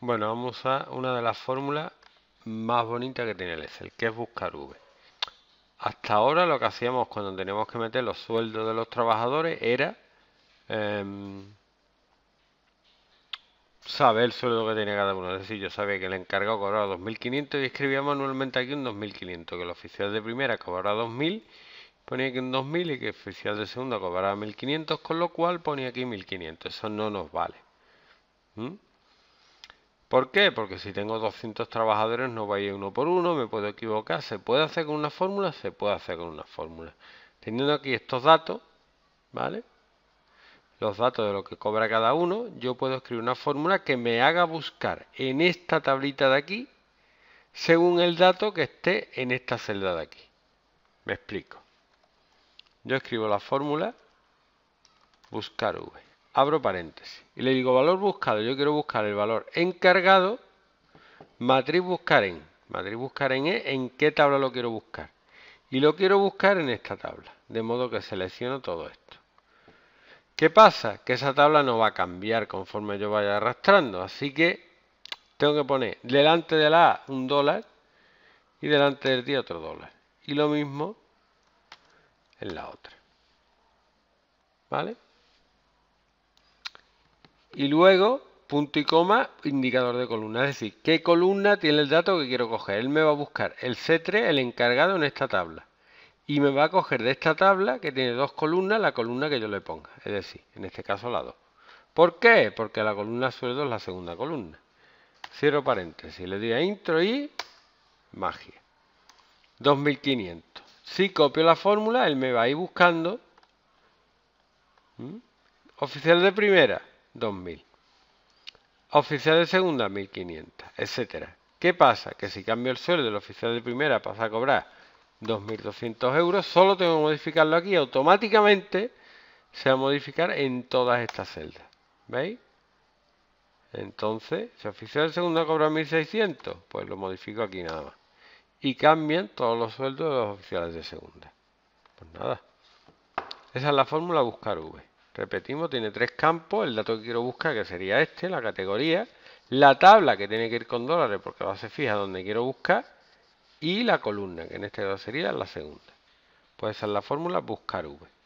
Bueno, vamos a una de las fórmulas más bonitas que tiene el Excel, que es buscar V. Hasta ahora lo que hacíamos cuando teníamos que meter los sueldos de los trabajadores era em, saber el sueldo que tenía cada uno. Es decir, yo sabía que el encargado cobraba 2.500 y escribía manualmente aquí un 2.500, que el oficial de primera cobraba 2.000, ponía aquí un 2.000 y que el oficial de segunda cobraba 1.500, con lo cual ponía aquí 1.500. Eso no nos vale. ¿Por qué? Porque si tengo 200 trabajadores no va a ir uno por uno, me puedo equivocar. ¿Se puede hacer con una fórmula? Se puede hacer con una fórmula. Teniendo aquí estos datos, ¿vale? Los datos de lo que cobra cada uno, yo puedo escribir una fórmula que me haga buscar en esta tablita de aquí, según el dato que esté en esta celda de aquí. Me explico. Yo escribo la fórmula buscar v abro paréntesis, y le digo valor buscado, yo quiero buscar el valor encargado, matriz buscar en, matriz buscar en es en qué tabla lo quiero buscar, y lo quiero buscar en esta tabla, de modo que selecciono todo esto. ¿Qué pasa? Que esa tabla no va a cambiar conforme yo vaya arrastrando, así que tengo que poner delante de la A un dólar y delante del t otro dólar. Y lo mismo en la otra. ¿Vale? y luego punto y coma, indicador de columna. Es decir, qué columna tiene el dato que quiero coger. Él me va a buscar el C3, el encargado en esta tabla. Y me va a coger de esta tabla, que tiene dos columnas, la columna que yo le ponga. Es decir, en este caso la 2. ¿Por qué? Porque la columna sueldo es la segunda columna. Cierro paréntesis, le doy a intro y magia. 2500. Si copio la fórmula, él me va a ir buscando. Oficial de primera, 2.000. Oficial de segunda, 1.500, etcétera. ¿Qué pasa? Que si cambio el sueldo del oficial de primera pasa a cobrar 2.200 euros, solo tengo que modificarlo aquí. Automáticamente se va a modificar en todas estas celdas. ¿Veis? Entonces, si oficial de segunda cobra 1.600, pues lo modifico aquí nada más. Y cambian todos los sueldos de los oficiales de segunda. Pues nada. Esa es la fórmula buscar V. Repetimos, tiene tres campos, el dato que quiero buscar que sería este, la categoría, la tabla que tiene que ir con dólares porque lo ser fija donde quiero buscar y la columna, que en este caso sería la segunda. Pues esa la fórmula buscar V.